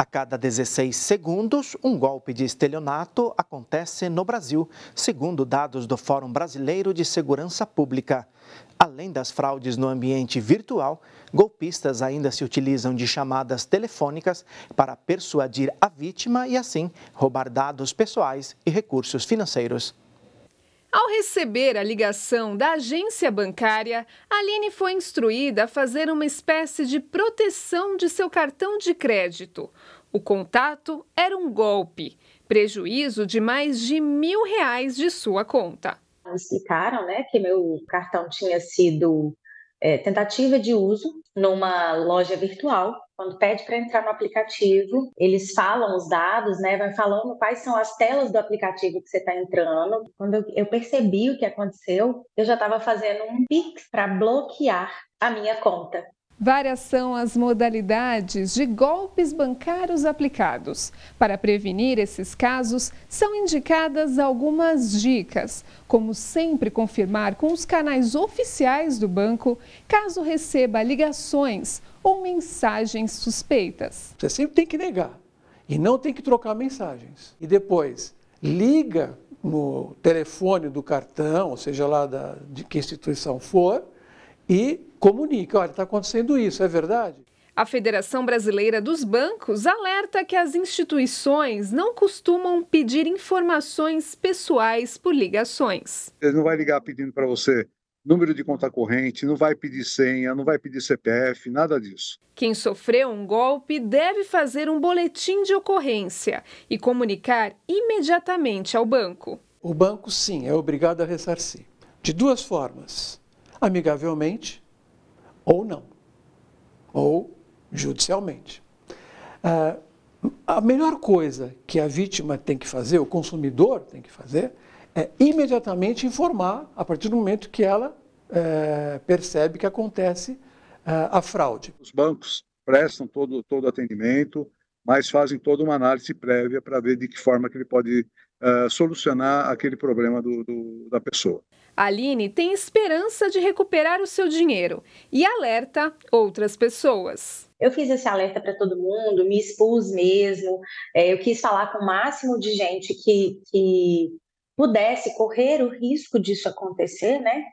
A cada 16 segundos, um golpe de estelionato acontece no Brasil, segundo dados do Fórum Brasileiro de Segurança Pública. Além das fraudes no ambiente virtual, golpistas ainda se utilizam de chamadas telefônicas para persuadir a vítima e, assim, roubar dados pessoais e recursos financeiros. Ao receber a ligação da agência bancária, Aline foi instruída a fazer uma espécie de proteção de seu cartão de crédito. O contato era um golpe, prejuízo de mais de mil reais de sua conta. explicaram né, que meu cartão tinha sido é, tentativa de uso numa loja virtual. Quando pede para entrar no aplicativo, eles falam os dados, né? Vai falando quais são as telas do aplicativo que você está entrando. Quando eu, eu percebi o que aconteceu, eu já estava fazendo um pix para bloquear a minha conta. Várias são as modalidades de golpes bancários aplicados. Para prevenir esses casos, são indicadas algumas dicas, como sempre confirmar com os canais oficiais do banco caso receba ligações ou mensagens suspeitas. Você sempre tem que negar e não tem que trocar mensagens. E depois, liga no telefone do cartão, ou seja lá da, de que instituição for, e comunica: olha, está acontecendo isso, é verdade? A Federação Brasileira dos Bancos alerta que as instituições não costumam pedir informações pessoais por ligações. Ele não vai ligar pedindo para você número de conta corrente, não vai pedir senha, não vai pedir CPF, nada disso. Quem sofreu um golpe deve fazer um boletim de ocorrência e comunicar imediatamente ao banco. O banco, sim, é obrigado a ressarcir. De duas formas amigavelmente ou não, ou judicialmente. Ah, a melhor coisa que a vítima tem que fazer, o consumidor tem que fazer, é imediatamente informar, a partir do momento que ela é, percebe que acontece é, a fraude. Os bancos prestam todo, todo atendimento, mas fazem toda uma análise prévia para ver de que forma que ele pode é, solucionar aquele problema do, do, da pessoa. Aline tem esperança de recuperar o seu dinheiro e alerta outras pessoas. Eu fiz esse alerta para todo mundo, me expus mesmo, é, eu quis falar com o máximo de gente que, que pudesse correr o risco disso acontecer, né?